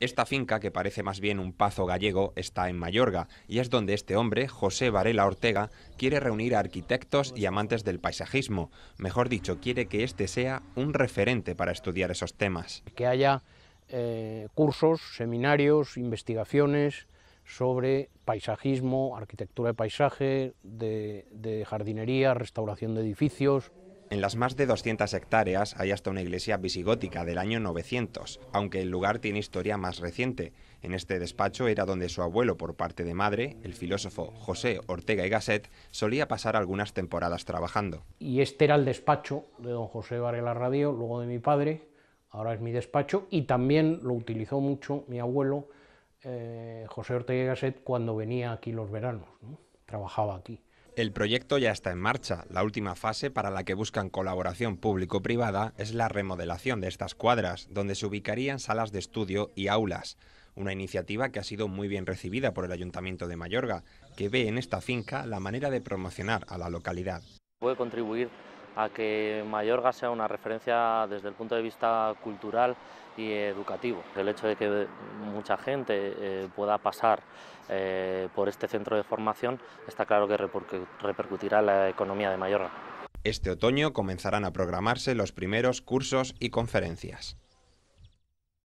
Esta finca, que parece más bien un pazo gallego, está en Mayorga y es donde este hombre, José Varela Ortega, quiere reunir a arquitectos y amantes del paisajismo. Mejor dicho, quiere que este sea un referente para estudiar esos temas. Que haya eh, cursos, seminarios, investigaciones sobre paisajismo, arquitectura de paisaje, de jardinería, restauración de edificios, en las más de 200 hectáreas hay hasta una iglesia visigótica del año 900, aunque el lugar tiene historia más reciente. En este despacho era donde su abuelo por parte de madre, el filósofo José Ortega y Gasset, solía pasar algunas temporadas trabajando. Y este era el despacho de don José Varela Radio, luego de mi padre, ahora es mi despacho, y también lo utilizó mucho mi abuelo eh, José Ortega y Gasset cuando venía aquí los veranos, trabajaba aquí. El proyecto ya está en marcha. La última fase para la que buscan colaboración público-privada es la remodelación de estas cuadras, donde se ubicarían salas de estudio y aulas. Una iniciativa que ha sido muy bien recibida por el Ayuntamiento de Mayorga, que ve en esta finca la manera de promocionar a la localidad. Puede contribuir a que Mayorga sea una referencia desde el punto de vista cultural y educativo. El hecho de que mucha gente eh, pueda pasar eh, por este centro de formación está claro que repercutirá en la economía de Mayorga. Este otoño comenzarán a programarse los primeros cursos y conferencias.